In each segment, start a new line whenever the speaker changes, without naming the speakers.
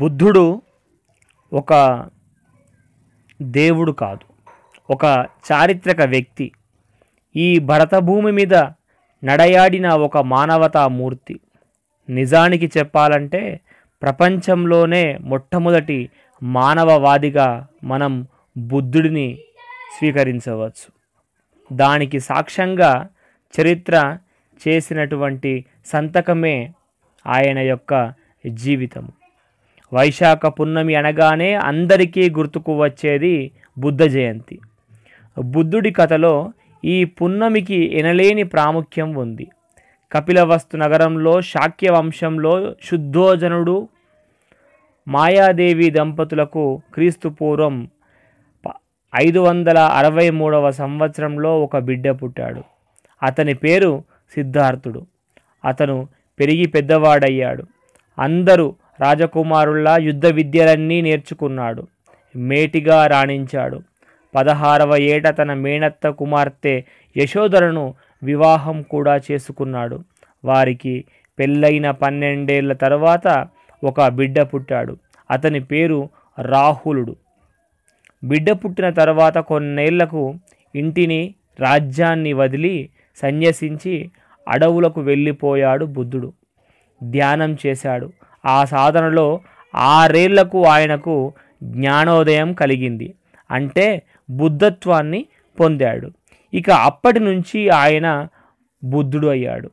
బుద్ధుడు ఒక దేవుడు కాదు ఒక చారిత్రక వ్యక్తి ఈ భరతభూమి మీద నడయాడిన ఒక మానవతా మూర్తి నిజానికి చెప్పాలంటే ప్రపంచంలోనే మొట్టమొదటి మానవవాదిగా మనం బుద్ధుడిని స్వీకరించవచ్చు దానికి సాక్ష్యంగా చరిత్ర చేసినటువంటి సంతకమే ఆయన యొక్క జీవితము వైశాఖ పున్నమి అనగానే అందరికీ గుర్తుకు వచ్చేది బుద్ధ జయంతి బుద్ధుడి కథలో ఈ పున్నమికి ఎనలేని ప్రాముఖ్యం ఉంది కపిలవస్తు నగరంలో శాక్య వంశంలో శుద్ధోజనుడు మాయాదేవి దంపతులకు క్రీస్తు పూర్వం ఐదు వందల అరవై మూడవ సంవత్సరంలో ఒక బిడ్డ పుట్టాడు అతని పేరు సిద్ధార్థుడు అతను పెరిగి పెద్దవాడయ్యాడు అందరూ రాజకుమారుల్లా యుద్ధ విద్యలన్నీ నేర్చుకున్నాడు మేటిగా రాణించాడు పదహారవ ఏట తన మేనత్త కుమార్తె యశోధరను వివాహం కూడా చేసుకున్నాడు వారికి పెళ్ళైన పన్నెండేళ్ల తర్వాత ఒక బిడ్డ పుట్టాడు అతని పేరు రాహులుడు బిడ్డ పుట్టిన తర్వాత కొన్నేళ్లకు ఇంటిని రాజ్యాన్ని వదిలి సన్యసించి అడవులకు వెళ్ళిపోయాడు బుద్ధుడు ధ్యానం చేశాడు ఆ సాధనలో ఆరేళ్లకు ఆయనకు జ్ఞానోదయం కలిగింది అంటే బుద్ధత్వాన్ని పొందాడు ఇక అప్పటి నుంచి ఆయన బుద్ధుడు అయ్యాడు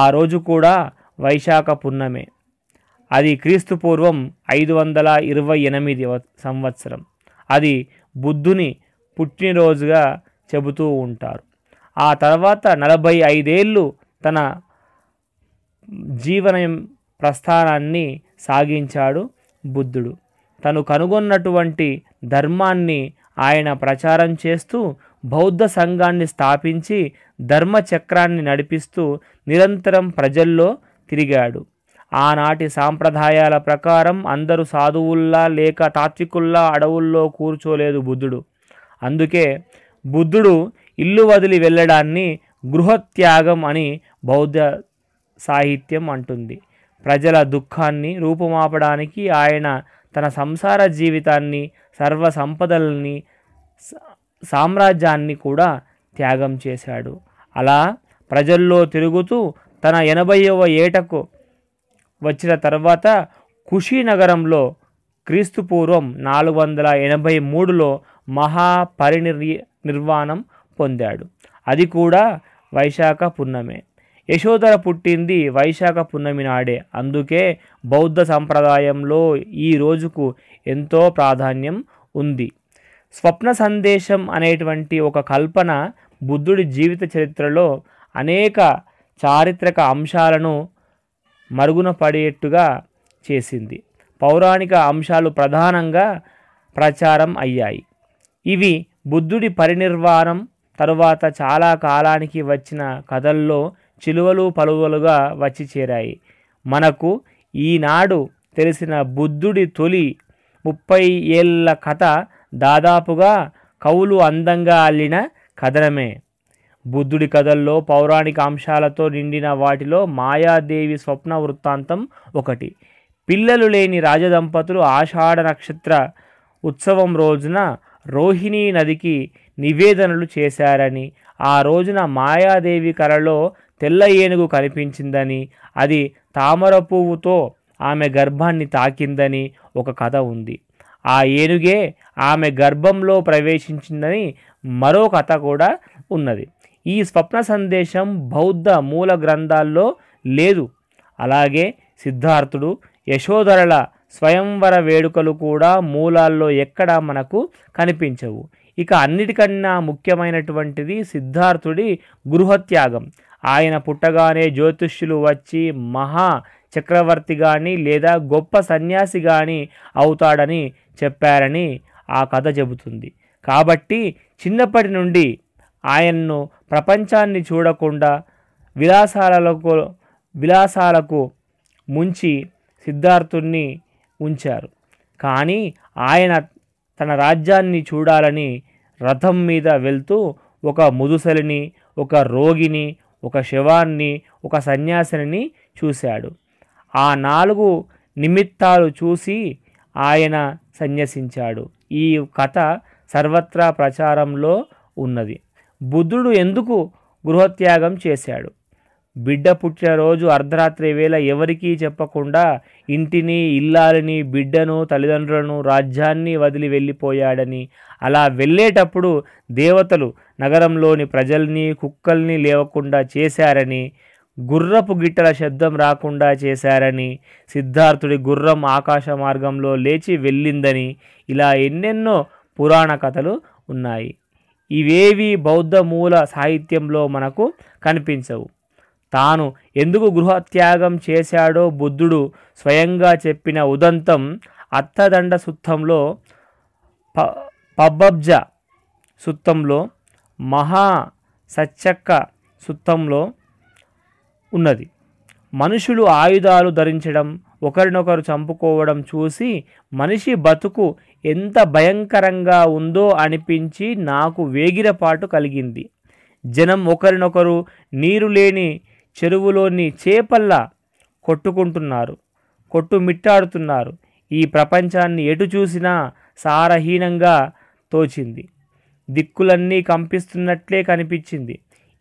ఆ రోజు కూడా వైశాఖ పున్నమే అది క్రీస్తు పూర్వం ఐదు వందల ఇరవై ఎనిమిది సంవత్సరం అది బుద్ధుని పుట్టినరోజుగా చెబుతూ ఉంటారు ఆ తర్వాత నలభై ఐదేళ్ళు తన జీవనం ప్రస్థానాన్ని సాగించాడు బుద్ధుడు తను కనుగొన్నటువంటి ధర్మాన్ని ఆయన ప్రచారం చేస్తూ బౌద్ధ సంఘాన్ని స్థాపించి ధర్మచక్రాన్ని నడిపిస్తూ నిరంతరం ప్రజల్లో తిరిగాడు ఆనాటి సాంప్రదాయాల ప్రకారం అందరూ సాధువుల్లా లేక తాత్వికుల్లా అడవుల్లో కూర్చోలేదు బుద్ధుడు అందుకే బుద్ధుడు ఇల్లు వదిలి వెళ్ళడాన్ని గృహత్యాగం అని బౌద్ధ సాహిత్యం అంటుంది ప్రజల దుఃఖాన్ని రూపుమాపడానికి ఆయన తన సంసార జీవితాన్ని సర్వ సంపదల్ని సామ్రాజ్యాన్ని కూడా త్యాగం చేశాడు అలా ప్రజల్లో తిరుగుతూ తన ఎనభైవ ఏటకు వచ్చిన తర్వాత కుషీనగరంలో క్రీస్తుపూర్వం నాలుగు వందల ఎనభై మూడులో మహాపరినిర్ నిర్వాణం పొందాడు అది కూడా వైశాఖ పున్నమే యశోధర పుట్టింది వైశాఖ పున్నమి నాడే అందుకే బౌద్ధ సంప్రదాయంలో ఈ రోజుకు ఎంతో ప్రాధాన్యం ఉంది స్వప్న సందేశం అనేటువంటి ఒక కల్పన బుద్ధుడి జీవిత చరిత్రలో అనేక చారిత్రక అంశాలను మరుగున పడేట్టుగా చేసింది పౌరాణిక అంశాలు ప్రధానంగా ప్రచారం అయ్యాయి ఇవి బుద్ధుడి పరినిర్వాణం తరువాత చాలా కాలానికి వచ్చిన కథల్లో చిలువలు పలువలుగా వచ్చి చేరాయి మనకు ఈనాడు తెలిసిన బుద్ధుడి తొలి ముప్పై ఏళ్ళ కథ దాదాపుగా కవులు అందంగా అల్లిన కథనమే బుద్ధుడి కథల్లో పౌరాణిక అంశాలతో నిండిన వాటిలో మాయాదేవి స్వప్న వృత్తాంతం ఒకటి పిల్లలు లేని రాజదంపతులు ఆషాఢ నక్షత్ర ఉత్సవం రోజున రోహిణీ నదికి నివేదనలు చేశారని ఆ రోజున మాయాదేవి కళలో తెల్ల ఏనుగు కనిపించిందని అది తామర పువ్వుతో ఆమె గర్భాన్ని తాకిందని ఒక కథ ఉంది ఆ ఏనుగే ఆమె గర్భంలో ప్రవేశించిందని మరో కథ కూడా ఉన్నది ఈ స్వప్న సందేశం బౌద్ధ మూల గ్రంథాల్లో లేదు అలాగే సిద్ధార్థుడు యశోధరల స్వయంవర వేడుకలు కూడా మూలాల్లో ఎక్కడా మనకు కనిపించవు ఇక అన్నిటికన్నా ముఖ్యమైనటువంటిది సిద్ధార్థుడి గృహత్యాగం ఆయన పుట్టగానే జ్యోతిష్యులు వచ్చి మహా చక్రవర్తి కానీ లేదా గొప్ప సన్యాసి కానీ అవుతాడని చెప్పారని ఆ కథ చెబుతుంది కాబట్టి చిన్నప్పటి నుండి ఆయన్ను ప్రపంచాన్ని చూడకుండా విలాసాలకు విలాసాలకు ముంచి సిద్ధార్థుణ్ణి ఉంచారు కానీ ఆయన తన రాజ్యాన్ని చూడాలని రథం మీద వెళ్తూ ఒక ముదుసలిని ఒక రోగిని ఒక శవాన్ని ఒక సన్యాసిని చూశాడు ఆ నాలుగు నిమిత్తాలు చూసి ఆయన సన్యసించాడు ఈ కథ సర్వత్రా ప్రచారంలో ఉన్నది బుద్ధుడు ఎందుకు గృహత్యాగం చేశాడు బిడ్డ పుట్టినరోజు అర్ధరాత్రి వేళ ఎవరికీ చెప్పకుండా ఇంటిని ఇల్లాలని బిడ్డను తల్లిదండ్రులను రాజ్యాన్ని వదిలి వెళ్ళిపోయాడని అలా వెళ్ళేటప్పుడు దేవతలు నగరంలోని ప్రజల్ని కుక్కల్ని లేవకుండా చేశారని గుర్రపు గిట్టల శబ్దం రాకుండా చేశారని సిద్ధార్థుడి గుర్రం ఆకాశ మార్గంలో లేచి వెళ్ళిందని ఇలా ఎన్నెన్నో పురాణ కథలు ఉన్నాయి ఇవేవి బౌద్ధ మూల సాహిత్యంలో మనకు కనిపించవు తాను ఎందుకు గృహత్యాగం చేశాడో బుద్ధుడు స్వయంగా చెప్పిన ఉదంతం అత్తదండ సుత్తంలో ప పబ్బబ్జ సుత్తంలో మహా సచ్చక్క సుత్తంలో ఉన్నది మనుషులు ఆయుధాలు ధరించడం ఒకరినొకరు చంపుకోవడం చూసి మనిషి బతుకు ఎంత భయంకరంగా ఉందో అనిపించి నాకు వేగిరపాటు కలిగింది జనం ఒకరినొకరు నీరు లేని చెరువులోని చేపల్లా కొట్టుకుంటున్నారు కొట్టుమిట్టాడుతున్నారు ఈ ప్రపంచాన్ని ఎటు చూసినా సారహీనంగా తోచింది దిక్కులన్నీ కంపిస్తున్నట్లే కనిపించింది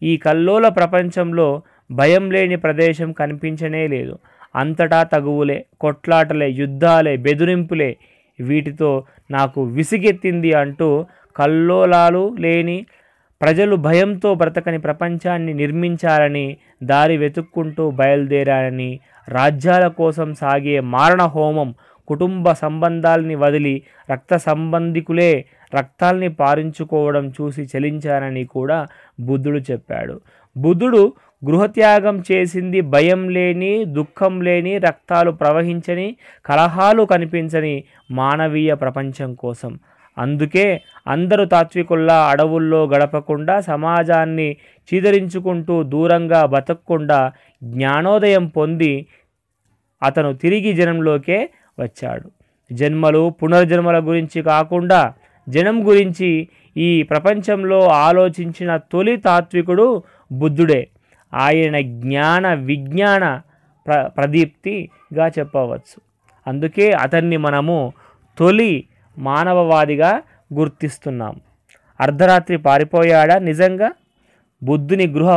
ఈ కల్లోల ప్రపంచంలో భయం లేని ప్రదేశం కనిపించనే లేదు అంతటా తగువులే కొట్లాటలే యుద్ధాలే బెదిరింపులే వీటితో నాకు విసిగెత్తింది అంటూ కల్లోలాలు లేని ప్రజలు భయంతో బ్రతకని ప్రపంచాన్ని నిర్మించాలని దారి వెతుక్కుంటూ బయలుదేరారని రాజ్యాల కోసం సాగే మారణ హోమం కుటుంబ సంబంధాల్ని వదిలి రక్త సంబంధికులే రక్తాల్ని పారించుకోవడం చూసి చలించారని కూడా బుద్ధుడు చెప్పాడు బుద్ధుడు గృహత్యాగం చేసింది భయం లేని దుఃఖం లేని రక్తాలు ప్రవహించని కలహాలు కనిపించని మానవీయ ప్రపంచం కోసం అందుకే అందరూ తాత్వికుల్లా అడవుల్లో గడపకుండా సమాజాన్ని చీదరించుకుంటూ దూరంగా బతకకుండా జ్ఞానోదయం పొంది అతను తిరిగి జనంలోకే వచ్చాడు జన్మలు పునర్జన్మల గురించి కాకుండా జనం గురించి ఈ ప్రపంచంలో ఆలోచించిన తొలి తాత్వికుడు బుద్ధుడే ఆయన జ్ఞాన విజ్ఞాన ప్ర ప్రదీప్తిగా చెప్పవచ్చు అందుకే అతన్ని మనము తొలి మానవవాదిగా గుర్తిస్తున్నాం అర్ధరాత్రి పారిపోయాడా నిజంగా బుద్ధుని గృహ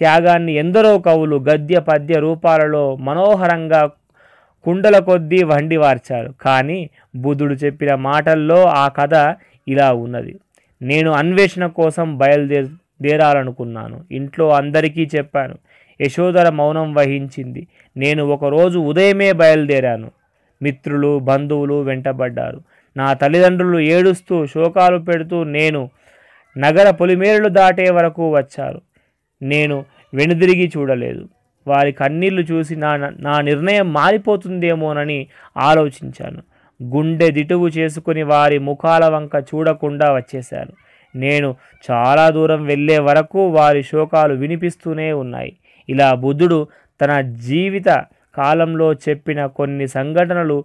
త్యాగాన్ని ఎందరో కవులు గద్య పద్య రూపాలలో మనోహరంగా కుండల కొద్దీ వండి వార్చారు కానీ బుద్ధుడు చెప్పిన మాటల్లో ఆ కథ ఇలా ఉన్నది నేను అన్వేషణ కోసం బయలుదే దేరాలనుకున్నాను ఇంట్లో అందరికీ చెప్పాను యశోధర మౌనం వహించింది నేను ఒకరోజు ఉదయమే బయలుదేరాను మిత్రులు బంధువులు వెంటబడ్డారు నా తల్లిదండ్రులు ఏడుస్తూ శోకాలు పెడుతూ నేను నగర పొలిమేరలు దాటే వరకు వచ్చారు నేను వెనుదిరిగి చూడలేదు వారి కన్నీళ్లు చూసి నా నా నిర్ణయం మారిపోతుందేమోనని ఆలోచించాను గుండె దిటువు చేసుకుని వారి ముఖాల వంక చూడకుండా వచ్చేశాను నేను చాలా దూరం వెళ్ళే వరకు వారి శోకాలు వినిపిస్తూనే ఉన్నాయి ఇలా బుద్ధుడు తన జీవిత కాలంలో చెప్పిన కొన్ని సంఘటనలు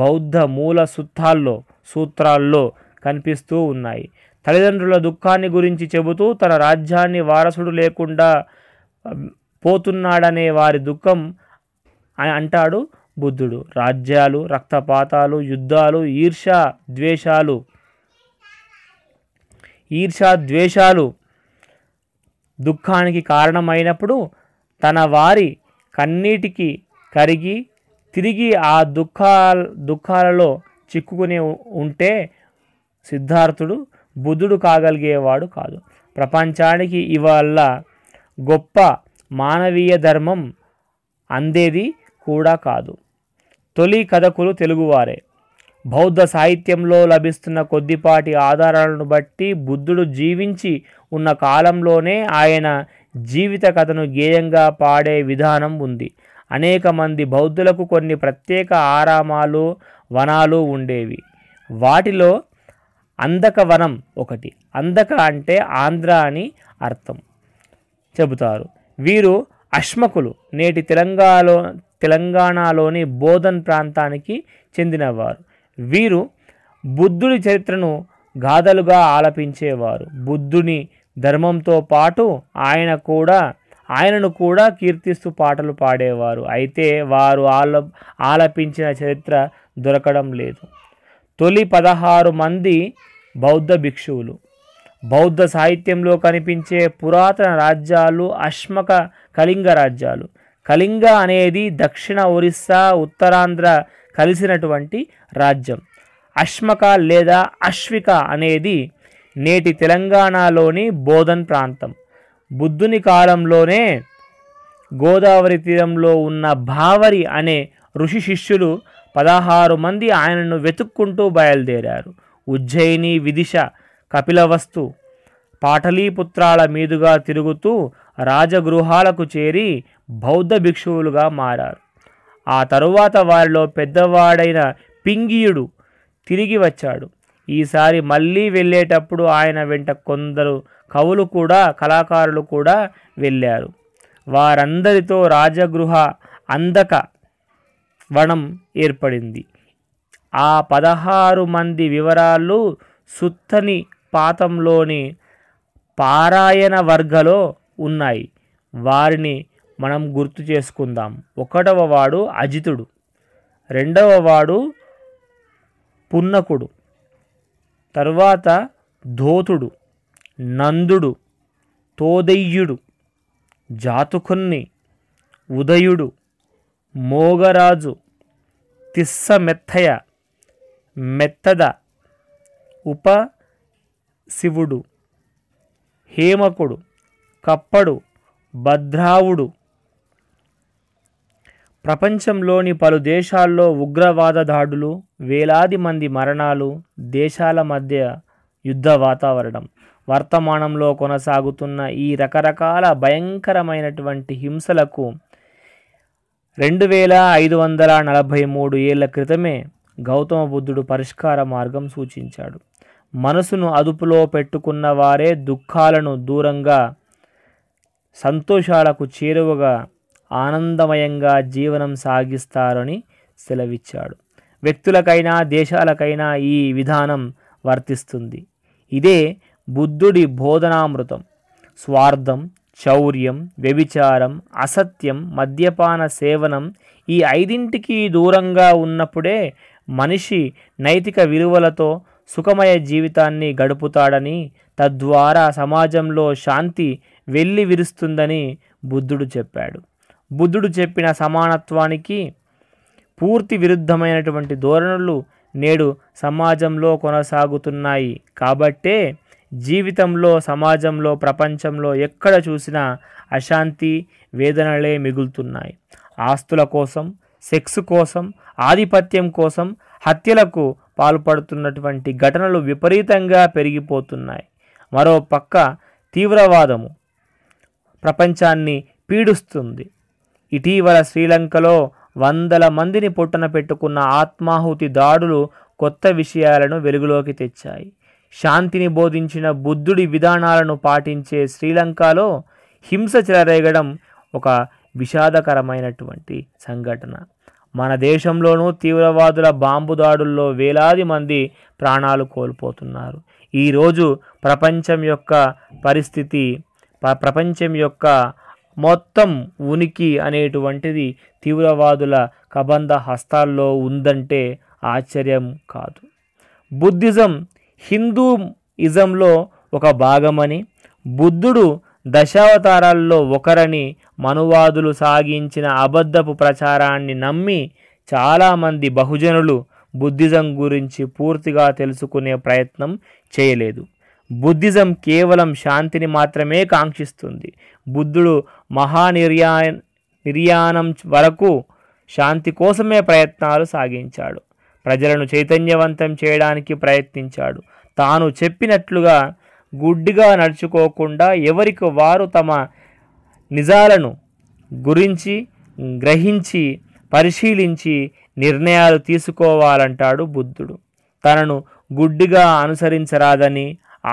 బౌద్ధ మూల సూత్రాల్లో సూత్రాల్లో కనిపిస్తూ ఉన్నాయి తల్లిదండ్రుల దుఃఖాన్ని గురించి చెబుతూ తన రాజ్యాన్ని వారసుడు లేకుండా పోతున్నాడనే వారి దుఃఖం అంటాడు బుద్ధుడు రాజ్యాలు రక్తపాతాలు యుద్ధాలు ఈర్ష ద్వేషాలు ఈర్ష ద్వేషాలు దుఃఖానికి కారణమైనప్పుడు తన వారి కన్నీటికి కరిగి తిరిగి ఆ దుఃఖాల దుఃఖాలలో చిక్కుకుని ఉంటే సిద్ధార్థుడు బుద్ధుడు కాగలిగేవాడు కాదు ప్రపంచానికి ఇవాళ గొప్ప మానవీయ ధర్మం అందేది కూడా కాదు తొలి కథకులు తెలుగువారే బౌద్ధ సాహిత్యంలో లభిస్తున్న కొద్దిపాటి ఆధారాలను బట్టి బుద్ధుడు జీవించి ఉన్న కాలంలోనే ఆయన జీవిత కథను గేయంగా పాడే విధానం ఉంది అనేక మంది బౌద్ధులకు కొన్ని ప్రత్యేక ఆరామాలు వనాలు ఉండేవి వాటిలో అందక వనం ఒకటి అందక అంటే ఆంధ్ర అని అర్థం చెబుతారు వీరు అష్మకులు నేటి తెలంగాణలో తెలంగాణలోని బోధన్ ప్రాంతానికి చెందినవారు వీరు బుద్ధుడి చరిత్రను గాథలుగా ఆలపించేవారు బుద్ధుని ధర్మంతో పాటు ఆయన కూడా ఆయనను కూడా కీర్తిస్తూ పాటలు పాడేవారు అయితే వారు ఆల ఆలపించిన చరిత్ర దొరకడం లేదు తొలి పదహారు మంది బౌద్ధ భిక్షువులు బౌద్ధ సాహిత్యంలో కనిపించే పురాతన రాజ్యాలు అశ్మక కళింగ రాజ్యాలు కళింగ అనేది దక్షిణ ఒరిస్సా ఉత్తరాంధ్ర కలిసినటువంటి రాజ్యం అశ్మక లేదా అశ్విక అనేది నేటి తెలంగాణలోని బోధన్ ప్రాంతం బుద్ధుని కాలంలోనే గోదావరి తీరంలో ఉన్న భావరి అనే ఋషి శిష్యులు పదహారు మంది ఆయనను వెతుక్కుంటూ బయలుదేరారు ఉజ్జయిని విదిశ కపిలవస్తు పాటలీపుత్రాల మీదుగా తిరుగుతూ రాజగృహాలకు చేరి బౌద్ధ భిక్షువులుగా మారారు ఆ తరువాత వారిలో పెద్దవాడైన పింగియుడు తిరిగి వచ్చాడు ఈసారి మళ్ళీ వెళ్ళేటప్పుడు ఆయన వెంట కొందరు కవులు కూడా కళాకారులు కూడా వెళ్ళారు వారందరితో రాజగృహ అందక వనం ఏర్పడింది ఆ పదహారు మంది వివరాలు సుత్తని పాతంలోని పారాయణ వర్గలో ఉన్నాయి వారిని మనం గుర్తు చేసుకుందాం ఒకటవ వాడు అజితుడు రెండవ వాడు పున్నకుడు తర్వాత ధోతుడు నందుడు తోదయ్యుడు జాతుకున్ని ఉదయుడు మోగరాజు తిస్సమెత్తయ మెత్తద ఉప శివుడు హేమకుడు కప్పడు భద్రావుడు ప్రపంచంలోని పలు దేశాల్లో ఉగ్రవాద దాడులు వేలాది మంది మరణాలు దేశాల మధ్య యుద్ధ వాతావరణం వర్తమానంలో కొనసాగుతున్న ఈ రకరకాల భయంకరమైనటువంటి హింసలకు రెండు వేల ఐదు వందల నలభై మూడు ఏళ్ల క్రితమే గౌతమ బుద్ధుడు పరిష్కార మార్గం సూచించాడు మనసును అదుపులో పెట్టుకున్న వారే దుఃఖాలను దూరంగా సంతోషాలకు చేరువగా ఆనందమయంగా జీవనం సాగిస్తారని సెలవిచ్చాడు వ్యక్తులకైనా దేశాలకైనా ఈ విధానం వర్తిస్తుంది ఇదే బుద్ధుడి బోధనామృతం స్వార్థం చౌర్యం వ్యభిచారం అసత్యం మద్యపాన సేవనం ఈ ఐదింటికి దూరంగా ఉన్నప్పుడే మనిషి నైతిక విలువలతో సుఖమయ జీవితాన్ని గడుపుతాడని తద్వారా సమాజంలో శాంతి వెళ్ళి విరుస్తుందని బుద్ధుడు చెప్పాడు బుద్ధుడు చెప్పిన సమానత్వానికి పూర్తి విరుద్ధమైనటువంటి ధోరణులు నేడు సమాజంలో కొనసాగుతున్నాయి కాబట్టే జీవితంలో సమాజంలో ప్రపంచంలో ఎక్కడ చూసినా అశాంతి వేదనలే మిగులుతున్నాయి ఆస్తుల కోసం సెక్స్ కోసం ఆధిపత్యం కోసం హత్యలకు పాల్పడుతున్నటువంటి ఘటనలు విపరీతంగా పెరిగిపోతున్నాయి మరో పక్క తీవ్రవాదము ప్రపంచాన్ని పీడుస్తుంది ఇటీవల శ్రీలంకలో వందల మందిని పొట్టన పెట్టుకున్న ఆత్మాహుతి దాడులు కొత్త విషయాలను వెలుగులోకి తెచ్చాయి శాంతిని బోధించిన బుద్ధుడి విధానాలను పాటించే శ్రీలంకలో హింస చెలరేగడం ఒక విషాదకరమైనటువంటి సంఘటన మన దేశంలోనూ తీవ్రవాదుల బాంబు దాడుల్లో వేలాది మంది ప్రాణాలు కోల్పోతున్నారు ఈరోజు ప్రపంచం యొక్క పరిస్థితి ప్రపంచం యొక్క మొత్తం ఉనికి అనేటువంటిది తీవ్రవాదుల కబంధ హస్తాల్లో ఉందంటే ఆశ్చర్యం కాదు బుద్ధిజం హిందూ ఇజంలో ఒక భాగమని బుద్ధుడు దశావతారాల్లో ఒకరని మనువాదులు సాగించిన అబద్ధపు ప్రచారాన్ని నమ్మి చాలామంది బహుజనులు బుద్ధిజం గురించి పూర్తిగా తెలుసుకునే ప్రయత్నం చేయలేదు బుద్ధిజం కేవలం శాంతిని మాత్రమే కాంక్షిస్తుంది బుద్ధుడు మహానిర్యా నిర్యాణం వరకు శాంతి కోసమే ప్రయత్నాలు సాగించాడు ప్రజలను చైతన్యవంతం చేయడానికి ప్రయత్నించాడు తాను చెప్పినట్లుగా గుడ్డిగా నడుచుకోకుండా ఎవరికి వారు తమ నిజాలను గురించి గ్రహించి పరిశీలించి నిర్ణయాలు తీసుకోవాలంటాడు బుద్ధుడు తనను గుడ్డిగా అనుసరించరాదని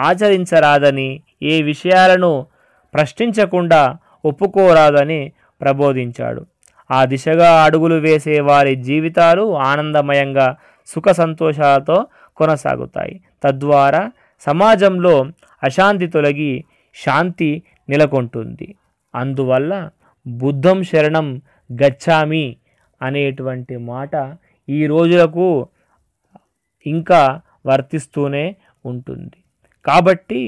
ఆచరించరాదని ఏ విషయాలను ప్రశ్నించకుండా ఒప్పుకోరాదని ప్రబోధించాడు ఆ దిశగా అడుగులు వేసే వారి జీవితాలు ఆనందమయంగా సుఖ సంతోషాలతో కొనసాగుతాయి తద్వారా సమాజంలో అశాంతి తొలగి శాంతి నెలకొంటుంది అందువల్ల బుద్ధం శరణం గచ్చామి అనేటువంటి మాట ఈ రోజులకు ఇంకా వర్తిస్తూనే ఉంటుంది కాబట్టి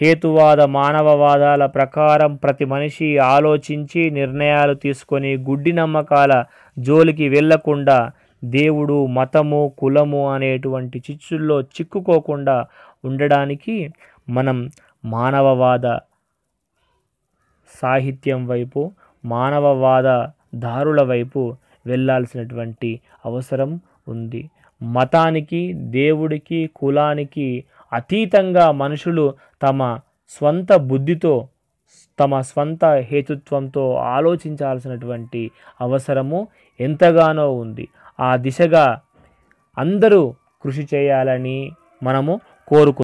హేతువాద మానవవాదాల ప్రకారం ప్రతి మనిషి ఆలోచించి నిర్ణయాలు తీసుకొని గుడ్డి నమ్మకాల జోలికి వెళ్లకుండా దేవుడు మతము కులము అనేటువంటి చిచ్చుల్లో చిక్కుకోకుండా ఉండడానికి మనం మానవవాద సాహిత్యం వైపు మానవవాద దారుల వైపు వెళ్ళాల్సినటువంటి అవసరం ఉంది మతానికి దేవుడికి కులానికి అతీతంగా మనుషులు తమ స్వంత బుద్ధితో తమ స్వంత హేతుత్వంతో ఆలోచించాల్సినటువంటి అవసరము ఎంతగానో ఉంది ఆ దిశగా అందరూ కృషి చేయాలని మనము కోరుకు